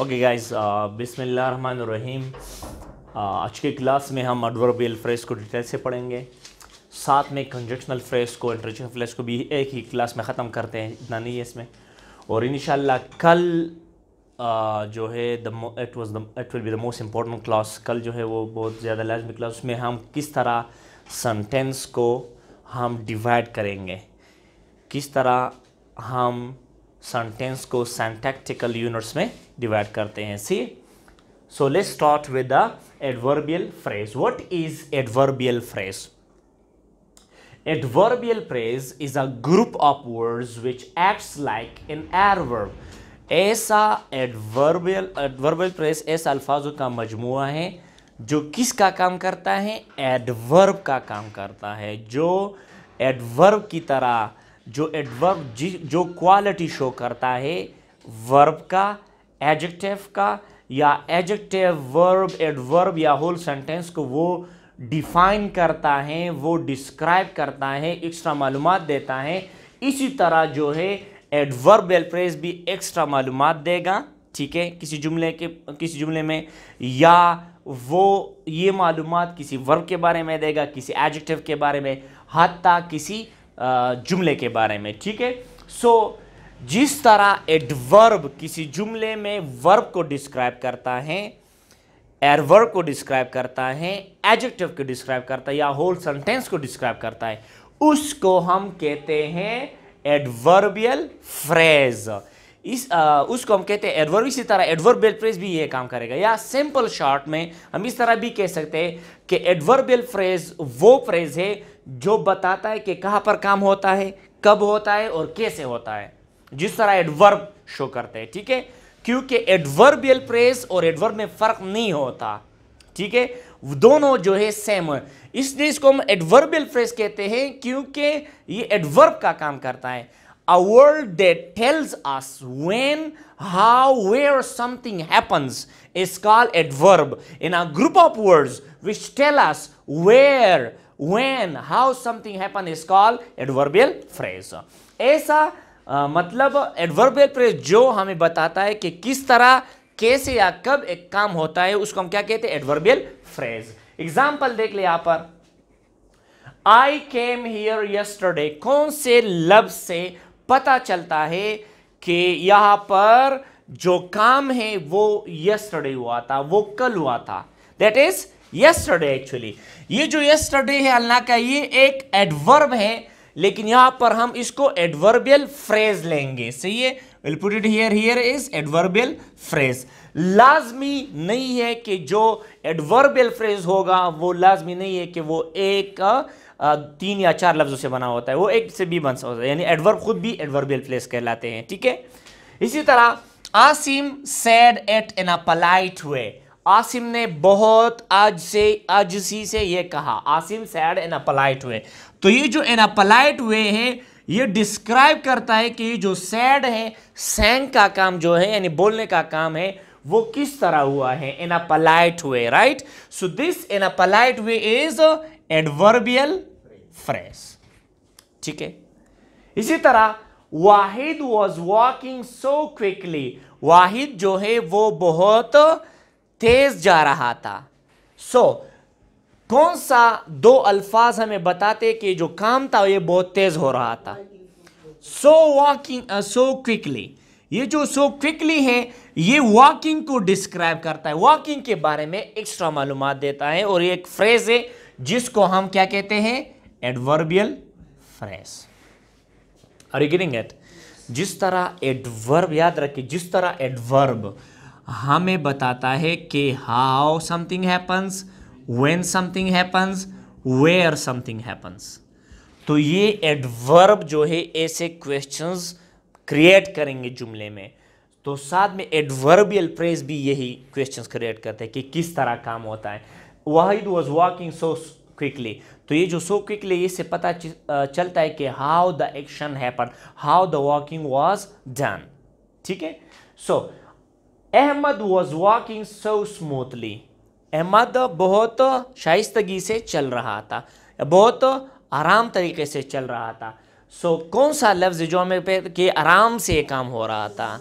Okay guys बिसमीम आज के क्लास में हम एडवर्बियल फ्रेज़ को डिटेल से पढ़ेंगे साथ में कंजक्शनल फ्रेज़ को इंटरेक्शन फ्रेज़ को भी एक ही क्लास में ख़त्म करते हैं इतना नहीं है इसमें और इन कल आ, uh, जो है the it was the it will be the most important class कल जो है वो बहुत ज़्यादा लाजमी क्लास उसमें हम किस तरह सेंटेंस को हम डिवाइड करेंगे किस तरह हम सेंटेंस को सेंटेक्टिकल यूनिट्स में डिवाइड करते हैं see so let start with the adverbial phrase what is adverbial phrase adverbial phrase is a group of words which acts like an adverb ऐसा एडवर्बियल एडवर्बियल फ्रेज ऐसा अल्फाजों का मजमू है जो किस का काम करता है एडवर्ब का काम करता है जो एडवर्ब की तरह जो एडवर्ब जो क्वालिटी शो करता है वर्ब का एडजेक्टिव का या एडजेक्टिव वर्ब एडवर्ब या होल सेंटेंस को वो डिफाइन करता है वो डिस्क्राइब करता है एक्स्ट्रा मालूम देता है इसी तरह जो है एडवर्ब एल्प्रेस भी एक्स्ट्रा मालूम देगा ठीक है किसी जुमले के किसी जुमले में या वो ये मालूम किसी वर्ब के बारे में देगा किसी एडजेक्टिव के बारे में हती किसी जुमले के बारे में ठीक है सो so, जिस तरह एडवर्ब किसी जुमले में वर्ब को डिस्क्राइब करता है एयरवर्ब को डिस्क्राइब करता है एडजेक्टिव को डिस्क्राइब करता है या होल सेंटेंस को डिस्क्राइब करता है उसको हम कहते हैं एडवर्बियल फ्रेज इस आ, उसको हम कहते हैं एडवर्ब इसी तरह एडवर्बियल फ्रेज भी ये काम करेगा या सिंपल शॉर्ट में हम इस तरह भी कह सकते हैं कि एडवर्बियल फ्रेज वो फ्रेज है जो बताता है कि कहाँ पर काम होता है कब होता है और कैसे होता है जिस तरह एडवर्ब शो करते हैं ठीक है क्योंकि एडवर्बियल प्रेस और एडवर्ब में फर्क नहीं होता ठीक है दोनों जो है सेम इसलिए इसको हम एडवर्बियल फ्रेज कहते हैं क्योंकि ये एडवर्ब का काम करता है a word that tells us when how where something happens is called adverb in a group of words which tell us where when how something happen is called adverbial phrase ऐसा आ, मतलब adverbial press जो हमें बताता है कि किस तरह कैसे या कब एक काम होता है उसको हम क्या कहते हैं एडवर्बियल फ्रेज एग्जाम्पल देख ले यहां पर आई केम हियर यस्टरडे कौन से लफ्ज से पता चलता है कि यहां पर जो काम है वो यस्टरडे हुआ था वो कल हुआ था दैट इज यस्टरडे एक्चुअली ये जो यस्टरडे है अल्लाह का ये एक एडवर्ब है लेकिन यहां पर हम इसको एडवर्बियल फ्रेज लेंगे सही है will put it here here is adverbial phrase लाजमी नहीं है कि जो एडवर्बियल फ्रेज होगा वो लाजमी नहीं है कि वो एक तीन या चार लफ्ज़ों से बना होता है वो एक से भी बन सकता है यानी एडवर्ब खुद भी एडवर्बियल फ्रेज कहलाते हैं ठीक है इसी तरह Asim said at an impolite way Asim ने बहुत आज से आजसी से ये कहा आसिम सैड एन अपोलाइट हुए तो ये जो एन अपोलाइट वे है ये डिस्क्राइब करता है कि जो सैड है सैंग का काम जो है यानी बोलने का काम है वो किस तरह हुआ है in a polite way right so this in a polite way is adverbial phrase ठीक है इसी तरह Wahid was walking so quickly Wahid जो है वो बहुत तेज जा रहा था सो so, कौन सा दो अल्फाज हमें बताते कि जो काम था ये बहुत तेज हो रहा था सो वॉकिंग सो क्विकली ये जो सो क्विकली है ये वॉकिंग को डिस्क्राइब करता है वॉकिंग के बारे में एक्स्ट्रा मालूम देता है और ये एक फ्रेज है जिसको हम क्या कहते हैं adverbial phrase are you getting it जिस तरह एडवर्ब याद रखिए जिस तरह एडवर्ब हमें बताता है कि how something happens when something happens where something happens तो ये एडवर्ब जो है ऐसे क्वेश्चंस क्रिएट करेंगे जुमले में तो साथ में एडवर्बियल प्रेस भी यही क्वेश्चंस क्रिएट करते हैं कि किस तरह काम होता है Wahid was walking so quickly तो ये जो सो क्विकली इससे पता चलता है कि how the action happen how the walking was done ठीक है so Ahmed was walking so smoothly Ahmed बहुत शाइस्तगी से चल रहा था बहुत आराम तरीके से चल रहा था सो कौन सा लफ्ज़ जो हमें पे कि आराम से काम हो रहा था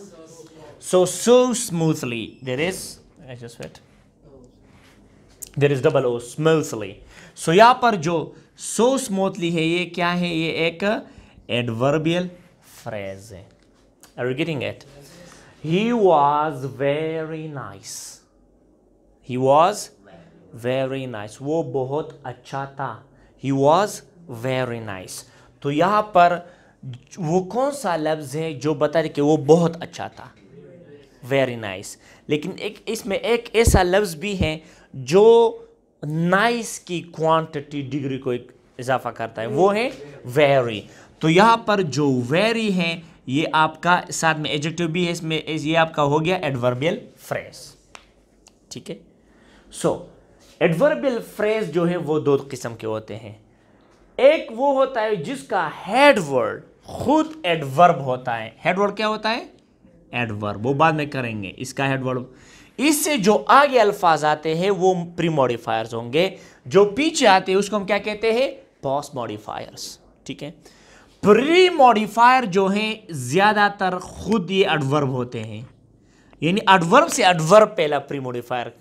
so so smoothly there is there is double O smoothly so यहाँ पर जो सो so स्मूथली है ये क्या है ये एक एडवर्बियल फ्रेज है are you getting it he was very nice he was very nice वो बहुत अच्छा था ही वॉज वेरी नाइस तो यहाँ पर वो कौन सा लफ्ज़ है जो बता रहे कि वो बहुत अच्छा था वेरी नाइस nice. लेकिन एक इसमें एक ऐसा लफ्ज़ भी है जो नाइस की क्वांटिटी डिग्री को एक इजाफा करता है वो है वेरी तो यहाँ पर जो वेरी है ये आपका साथ में एडजेक्टिव भी है इसमें ये आपका हो गया एडवर्बियल फ्रेज ठीक है सो एडवर्बल फ्रेज जो है वो दो किस्म के होते हैं एक वो होता है जिसका हेड वर्ड खुद एडवर्ब होता है हेड वर्ड क्या होता है एडवर्ब वो बाद में करेंगे इसका हेड वर्ड इससे जो आगे अल्फाज आते हैं वो प्री मॉडिफायर्स होंगे जो पीछे आते हैं उसको हम क्या कहते हैं पॉस मॉडिफायर्स ठीक है प्री मॉडिफायर जो है ज़्यादातर खुद ये एडवर्ब होते हैं यानी एडवर्ब से एडवर्ब पहला प्री मॉडिफायर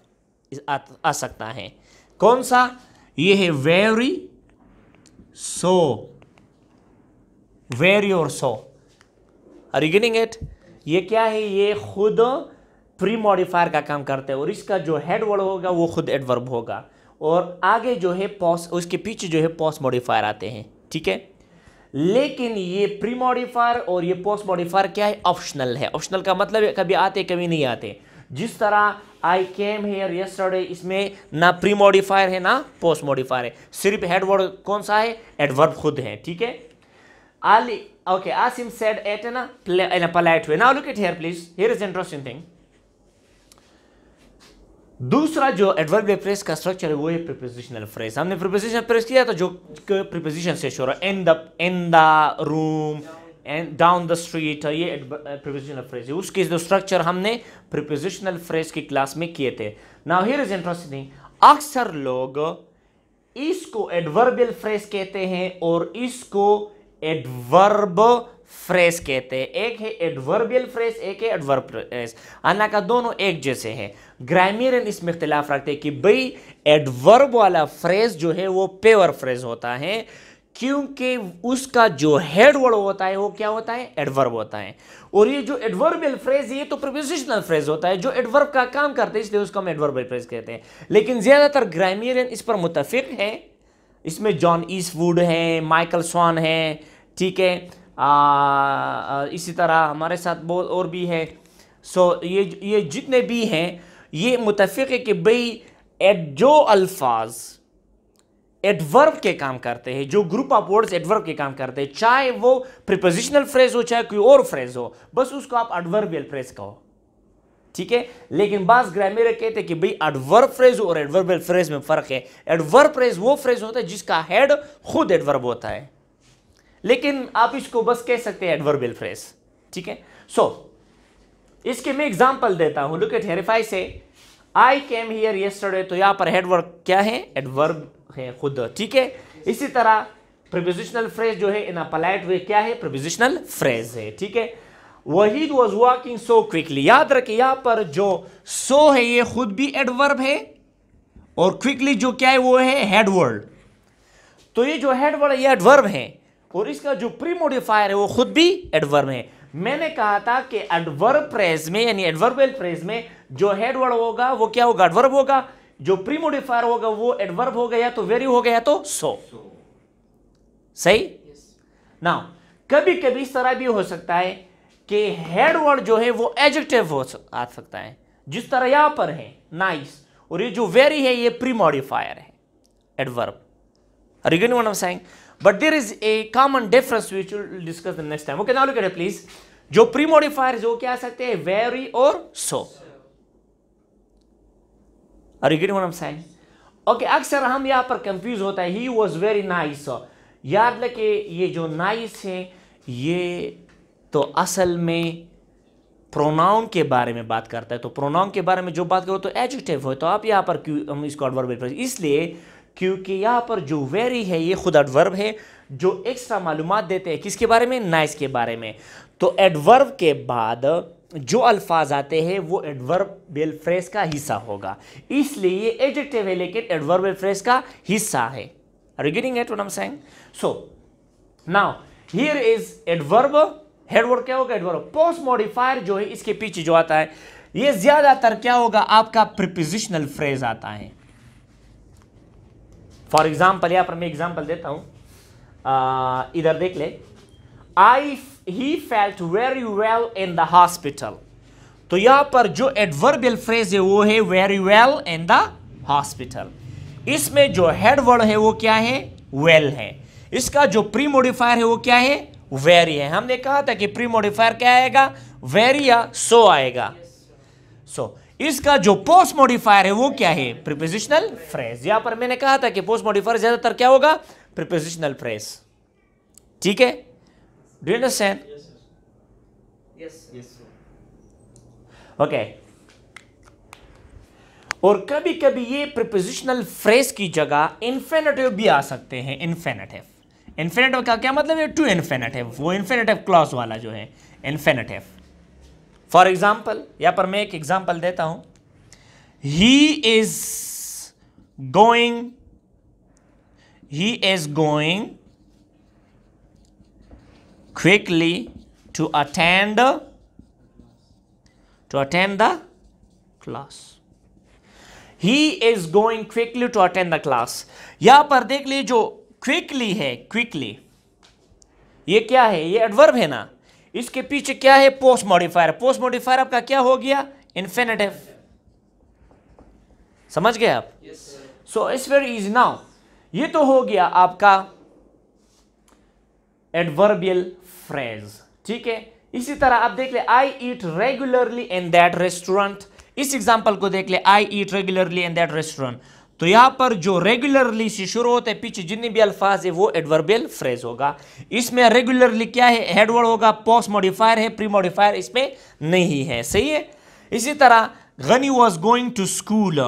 आ, आ सकता है कौन सा ये है वेरी सो वेरी और so are you getting it ये क्या है ये खुद प्री मॉडिफायर का काम करते हैं और इसका जो हेड वर्ड होगा वो खुद एडवर्ब होगा और आगे जो है पॉस उसके पीछे जो है पॉस मॉडिफायर आते हैं ठीक है लेकिन ये प्री मॉडिफायर और ये पोस्ट मॉडिफायर क्या है ऑप्शनल है ऑप्शनल का मतलब कभी आते कभी नहीं आते जिस तरह आई केम हेयर यस्टरडे इसमें ना प्री मॉडिफायर है ना पोस्ट मॉडिफायर है सिर्फ हेडवर्ड कौन सा है एडवर्ब खुद है ठीक है आली ओके आसिम सेड एट ना प्ले पलाइट हुए ना look it here please here is interesting thing दूसरा जो एडवर्ब प्रेस का स्ट्रक्चर है वो है प्रिपोजिशनल फ्रेज हमने प्रिपोजिशन प्रेस किया तो जो प्रिपोजिशन से शोर an the in the room and down the street ये प्रिपोजिशनल फ्रेज uh, है उसके जो स्ट्रक्चर हमने प्रिपोजिशनल फ्रेज की क्लास में किए थे नाउ हियर इज इंटरेस्टिंग अक्सर लोग इसको एडवर्बियल फ्रेज कहते हैं और इसको एडवर्ब फ्रेज कहते हैं एक है एडवर्बियल फ्रेज एक है एडवर्ब फ्रेज हालांकि दोनों एक जैसे हैं ग्रामीरियन इसमें इख्तलाफ रखते हैं कि भाई एडवर्ब वाला फ्रेज जो है वो पेवर फ्रेज होता है क्योंकि उसका जो हेड वर्ड होता है वो क्या होता है एडवर्ब होता है और ये जो एडवर्बियल फ्रेज ये तो प्रोपोजिशनल फ्रेज होता है जो एडवर्ब का काम करते हैं इसलिए उसको हम एडवर्बल फ्रेज कहते हैं लेकिन ज़्यादातर ग्रामीरियन इस पर मुतफिक हैं इसमें जॉन ईस्टवुड हैं माइकल स्वान हैं ठीक है इसी तरह हमारे साथ बहुत और भी है सो ये ये जितने भी हैं ये मुतफिक है कि भाई एड जो अल्फाज एडवर्ब के काम करते हैं जो ग्रुप ऑफ वर्ड्स एडवर्ब के काम करते हैं चाहे वो प्रिपोजिशनल फ्रेज हो चाहे कोई और फ्रेज हो बस उसको आप एडवर्बियल फ्रेज कहो ठीक है लेकिन बास ग्रामीर कहते हैं कि भाई एडवर्ब फ्रेज और एडवर्बियल फ्रेज में फर्क है एडवर्ब फ्रेज वो फ्रेज होता है जिसका हेड खुद एडवर्ब होता है लेकिन आप इसको बस कह सकते हैं एडवर्बियल फ्रेज ठीक है सो इसके मैं एग्जाम्पल देता हूं लुक एट हेरिफाई से आई केम हियर यस्टरडे तो यहां पर हेडवर्क क्या है एडवर्ब हैं खुद ठीक है इसी तरह प्रपोजिशनल फ्रेज जो है इन अ पलाइट वे क्या है प्रपोजिशनल फ्रेज है ठीक है Wahid was walking so quickly याद रखे यहां पर जो सो so है ये खुद भी एडवर्ब है और क्विकली जो क्या है वो है हेडवर्ड तो ये जो हेडवर्ड है ये एडवर्ब है और इसका जो प्री मोडिफायर है वो खुद भी एडवर्ब है मैंने कहा था कि एडवर्ब फ्रेज में यानी एडवर्बल फ्रेज में जो हेडवर्ड होगा वो क्या होगा एडवर्ब होगा जो प्री मोडिफायर होगा वो एडवर्ब हो गया तो वेरी हो गया तो सो so. so. सही yes. कभी कभी इस तरह भी हो सकता है कि हेड वर्ड जो है वो एडजेक्टिव हो आ सकता है जिस तरह यहां पर है नाइस nice. और ये जो वेरी है ये प्री मॉडिफायर है एडवर्ब रिगन one saying but there is a common difference which will discuss the next time okay ना लुक एट प्लीज जो प्री मॉडिफायर जो क्या सकते हैं वेरी और सो so. Are you getting what I'm saying? okay, अक्सर हम यहाँ पर कंफ्यूज होता है ही वॉज वेरी नाइस याद लगे ये जो नाइस है ये तो असल में प्रोनाउन के बारे में बात करता है तो प्रोनाउन के बारे में जो बात करो तो एजुकेटिव हो तो आप यहाँ पर क्यों हम इसको एडवर्ब इसलिए क्योंकि यहाँ पर जो वेरी है ये खुद एडवर्ब है जो एक्स्ट्रा मालूम देते हैं किसके बारे में नाइस के बारे में तो एडवर्ब के बाद जो अल्फाज आते हैं वो एडवर्बियल फ्रेज का हिस्सा होगा इसलिए ये एडजेक्टिव है लेकिन एडवर्बियल फ्रेज का हिस्सा है are you getting it what I am saying so now here is adverb headword क्या होगा एडवर्ब पोस्ट मॉडिफायर जो है इसके पीछे जो आता है ये ज्यादातर क्या होगा आपका प्रिपोजिशनल फ्रेज आता है फॉर एग्जाम्पल यहां पर मैं एग्जाम्पल देता हूं आ, इधर देख ले I he felt very well in the hospital तो यहाँ पर जो एडवर्बियल फ्रेज है वो है very well in the hospital इसमें जो हेडवर्ड है वो क्या है वेल well है इसका जो प्री मोडिफायर है वो क्या है वेरी है हमने कहा था कि प्री मोडिफायर क्या आएगा वेरी या सो आएगा सो yes, so, इसका जो पोस्ट मॉडिफायर है वो क्या है प्रिपोजिशनल फ्रेज यहां पर मैंने कहा था कि पोस्ट मॉडिफायर ज्यादातर क्या होगा प्रिपोजिशनल फ्रेज ठीक है Do you understand? Yes. Sir. Yes. Yes. Sir. Okay. और कभी कभी ये प्रिपोजिशनल फ्रेज की जगह इन्फेनेटिव भी आ सकते हैं इन्फेनेटिव इन्फेनेटिव का क्या मतलब है टू इन्फेनेटिव वो इन्फेनेटिव क्लॉज वाला जो है इन्फेनेटिव फॉर एग्जाम्पल यहां पर मैं एक एग्जाम्पल देता हूं he is going he is going quickly to attend to attend the class. He is going quickly to attend the class. यहां पर देख लीजिए जो quickly है quickly ये क्या है ये एडवर्ब है ना इसके पीछे क्या है पोस्ट मॉडिफायर पोस्ट मॉडिफायर आपका क्या हो गया इन्फेनेटिव समझ गए आप so it's very is now ये तो हो गया आपका एडवर्बियल फ्रेज ठीक है इसी तरह आप देख ले I eat regularly in that restaurant इस एग्जाम्पल को देख ले I eat regularly in that restaurant तो यहां पर जो रेगुलरली से शुरू होते हैं पीछे जितने भी अल्फाज है वो एडवर्बियल फ्रेज होगा इसमें रेगुलरली क्या है हेडवर्ड होगा पोस्ट मॉडिफायर है प्री मॉडिफायर इसमें नहीं है सही है इसी तरह Ghani was going to school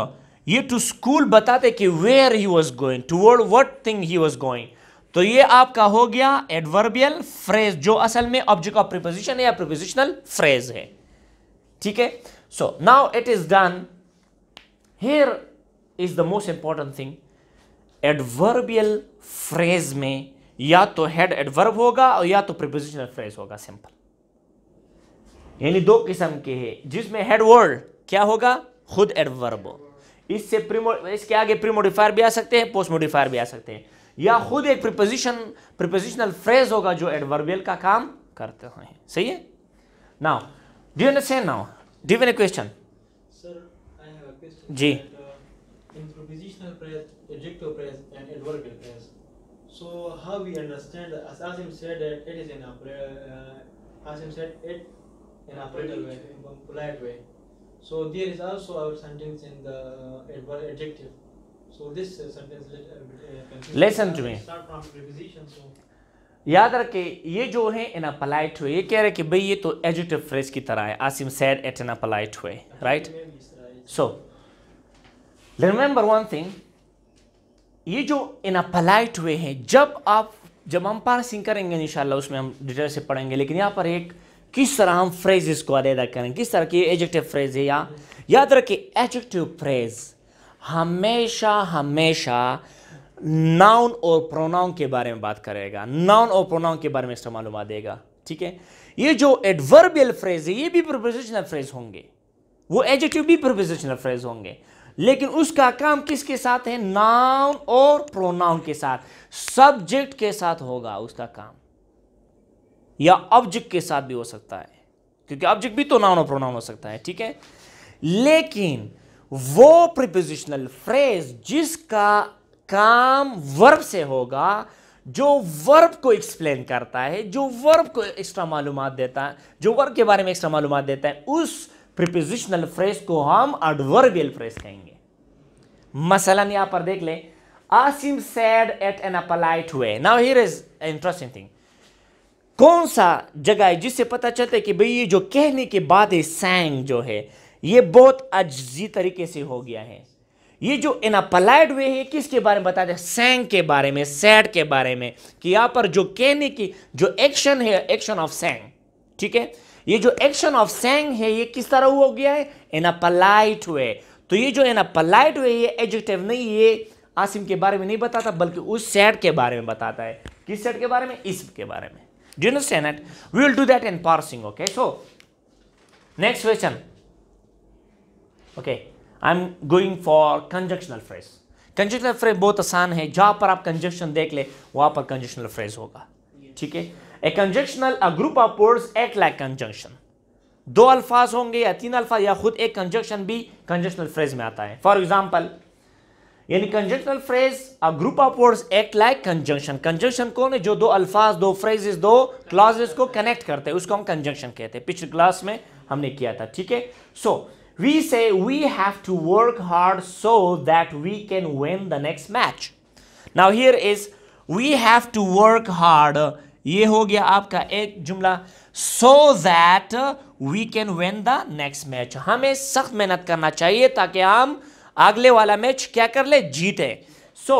ये टू स्कूल बताते कि where he was going to word what thing he was going तो ये आपका हो गया एडवर्बियल फ्रेज जो असल में ऑब्जेक्ट ऑफ प्रिपोजिशन है या प्रिपोजिशनल फ्रेज है ठीक है so now it is done here is the most important thing adverbial phrase में या तो हेड एडवर्ब होगा और या तो प्रिपोजिशनल फ्रेज होगा सिंपल यानी दो किस्म के है जिसमें हेड वर्ड क्या होगा खुद एडवर्ब इससे प्रीमो इसके आगे प्रीमोडिफायर भी आ सकते हैं पोस्ट मोडिफायर भी आ सकते हैं या खुद एक प्रिपोजिशन प्रिपोजिशनल फ्रेज होगा जो एडवर्बियल का काम करते हैं सही है now do understand now given a question जी in propositional phrase, adjective phrase, and adverbial phrase. So how we understand, as Asim said, that it is an operator. Uh, Asim said it in operator way, polite way. So there is also our sentence in the uh, adjective. So this uh, sentence uh, listen to me. Start from preposition. So. याद रखे ये जो है इन अपलाइट हुए ये कह रहे कि भाई ये तो एजुटिव फ्रेज की तरह है Asim said at an impolite way right so remember one thing ये जो इन अपलाइट हुए हैं जब आप जब हम पार्सिंग करेंगे इंशाल्लाह उसमें हम डिटेल से पढ़ेंगे लेकिन यहाँ पर एक किस तरह हम फ्रेज को अदा करें किस तरह की एजुटिव फ्रेज है या याद रखे एजुटिव फ्रेज़ हमेशा हमेशा नाउन और प्रोनाउन के बारे में बात करेगा नाउन और प्रोनाउन के बारे में इसका मालूम देगा ठीक है ये जो एडवर्बियल फ्रेज है ये भी प्रोपोजिशनल फ्रेज होंगे वो एजेक्टिव भी प्रोपोजिशनल फ्रेज होंगे लेकिन उसका काम किसके साथ है नाउन और प्रोनाउन के साथ सब्जेक्ट के साथ होगा उसका काम या ऑब्जेक्ट के साथ भी हो सकता है क्योंकि ऑब्जेक्ट भी तो नाउन और प्रोनाउन हो सकता है ठीक है लेकिन वो प्रिपोजिशनल फ्रेज जिसका काम वर्ब से होगा जो वर्ब को एक्सप्लेन करता है जो वर्ब को एक्स्ट्रा मालूम देता है जो वर्ब के बारे में एक्स्ट्रा मालूम देता है उस प्रिपोजिशनल फ्रेज को हम एडवर्बियल फ्रेज कहेंगे मसलन यहां पर देख लें Asim said at an impolite way now here is interesting thing कौन सा जगह है जिससे पता चलता है कि भाई ये जो कहने के बाद है सैंग जो है ये बहुत अजी तरीके से हो गया है ये जो एनापलाइड वे है किसके बारे में बताते हैं सेंग के बारे में सैड के बारे में कि यहां पर जो कहने की जो एक्शन है एक्शन ऑफ सेंग ठीक है ये जो एक्शन ऑफ सेंग है ये किस तरह हो गया है एनापलाइट वे तो ये जो एनापलाइट वे ये एडजेक्टिव नहीं ये आसिम के बारे में नहीं बताता बल्कि उस सेट के बारे में बताता है किस सेट के बारे में इस के बारे में do you we will do that in parsing okay so next question okay I am going for conjunctional phrase conjunctional phrase बहुत आसान है जहां पर आप कंजक्शन देख ले वहां पर कंजक्शनल फ्रेज होगा ठीक है a conjunctional a group of words act like conjunction दो अल्फाज होंगे या तीन अल्फाज या खुद एक कंजक्शन भी कंजक्शनल फ्रेज में आता है फॉर एग्जाम्पल यानी conjunctional phrase a group of words act like conjunction conjunction कौन है जो दो अल्फाज दो फ्रेजेस दो क्लॉजेस को कनेक्ट करते हैं उसको हम कंजक्शन कहते हैं पिछले क्लास में हमने किया था ठीक है सो so, we say we have to work hard so that we can win the next match now here is we have to work hard ये हो गया आपका एक जुमला so that we can win the next match हमें सख्त मेहनत करना चाहिए ताकि हम अगले वाला मैच क्या कर ले जीते सो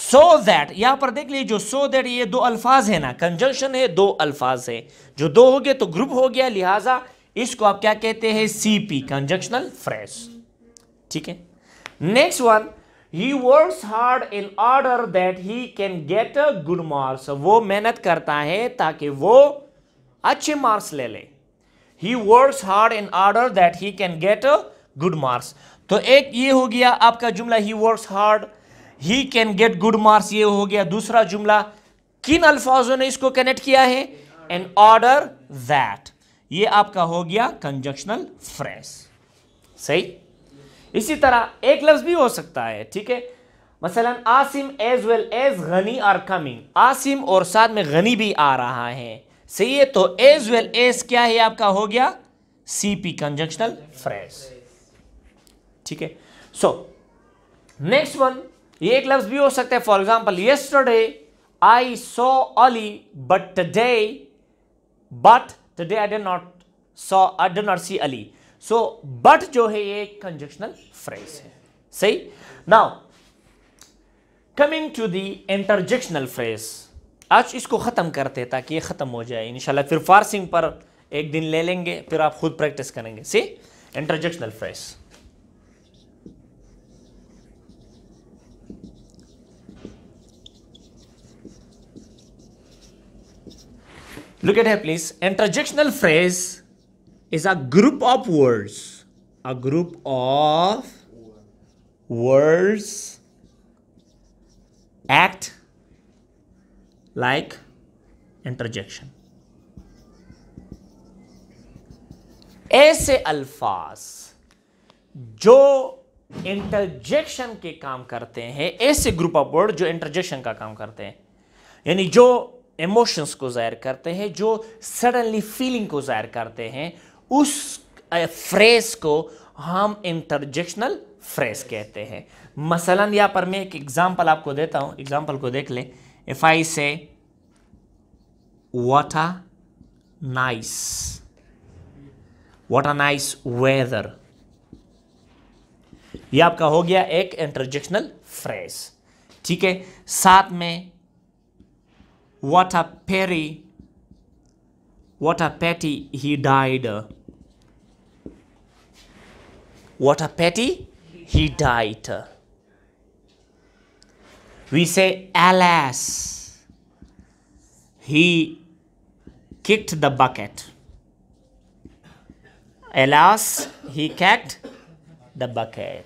सो दैट यहां पर देख लीजिए जो सो so दैट ये दो अल्फाज है ना कंजंक्शन है दो अल्फाज है जो दो हो गए तो ग्रुप हो गया लिहाजा इसको आप क्या कहते हैं सीपी कंजक्शनल फ्रेश ठीक है next one he work hard in order that he can get a good marks वो मेहनत करता है ताकि वो अच्छे मार्क्स ले ले he work hard in order that he can get a good marks तो एक ये हो गया आपका जुमला he work hard he can get good marks ये हो गया दूसरा जुमला किन अल्फाजों ने इसको कनेक्ट किया है एन ऑर्डर दैट ये आपका हो गया कंजक्शनल फ्रेस सही इसी तरह एक लफ्ज भी हो सकता है ठीक है मसलन Asim as well as Ghani are coming Asim और साथ में गनी भी आ रहा है सही है तो एज वेल एज क्या है आपका हो गया सी पी कंजक्शनल फ्रेस ठीक है सो नेक्स्ट वन ये एक लफ्ज भी हो सकता है for example yesterday I saw Ali but today but today I did not saw I did not see Ali. So so, but जो है ये कंजक्शनल फ्रेज है सही now coming to the interjectional phrase आज इसको ख़त्म करते हैं ताकि ये ख़त्म हो जाए इंशाल्लाह फिर फारसिंग पर एक दिन ले लेंगे फिर आप खुद प्रैक्टिस करेंगे see interjectional phrase Look at here, please. Interjectional phrase is a group of words. A group of words act like interjection. ऐसे अल्फाज जो इंटरजेक्शन के काम करते हैं ऐसे ग्रुप ऑफ वर्ड जो इंटरजेक्शन का काम करते हैं यानी जो इमोशंस को ज़ाहिर करते हैं जो सडनली फीलिंग को ज़ाहिर करते हैं उस फ्रेज को हम इंटरजेक्शनल फ्रेज कहते हैं मसलन यहाँ पर मैं एक एग्जांपल आपको देता हूँ एग्जांपल को देख लें if I say what a nice what a nice weather ये आपका हो गया एक इंटरजेक्शनल फ्रेज ठीक है साथ में what a pity, what a pity he died. What a pity he died. We say, alas, he kicked the bucket. Alas, he kicked the bucket.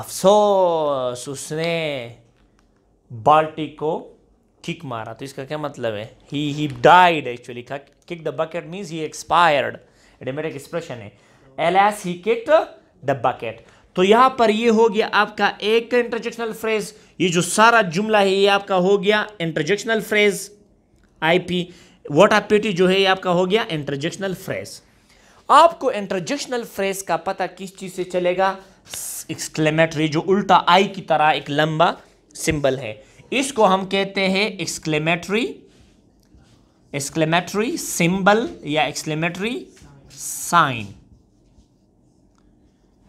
अफसोस susne बाल्टी किक मारा तो इसका क्या मतलब है he he died actually kick the bucket means he expired idiomatic expression है एल एस ही किक द बकेट तो यहां पर ये हो गया आपका एक इंटरजेक्शनल फ्रेज ये जो सारा जुमला है ये आपका हो गया इंटरजेक्शनल फ्रेज आईपी आर पेटी जो है ये आपका हो गया इंटरजेक्शनल फ्रेज आपको इंटरजेक्शनल फ्रेज का पता किस चीज़ से चलेगा एक्सक्लेमेटरी जो उल्टा आई की तरह एक लंबा सिंबल है इसको हम कहते हैं एक्सक्लेमेटरी एक्सक्लेमेटरी सिंबल या एक्सक्लेमेटरी साइन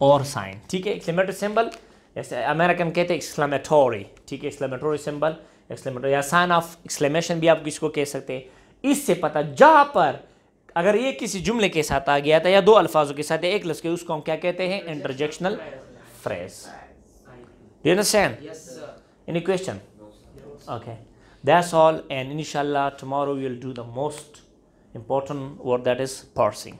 और साइन ठीक है एक्सक्लेमेटरी सिंबल अमेरिकन कहते हैं एक्सक्लेमेटोरी ठीक है एक्सक्लेमेटोरी सिंबल एक्सक्लेमेटोरी या साइन ऑफ एक्सक्लेमेशन भी आप किसको कह सकते हैं इससे पता जहां पर अगर ये किसी जुमले के साथ आ गया था या दो अल्फाजों के साथ एक लफ्ज के उसको हम क्या कहते हैं interjectional phrase do understand any question Okay. That's all and inshallah tomorrow we will do the most important word that is parsing.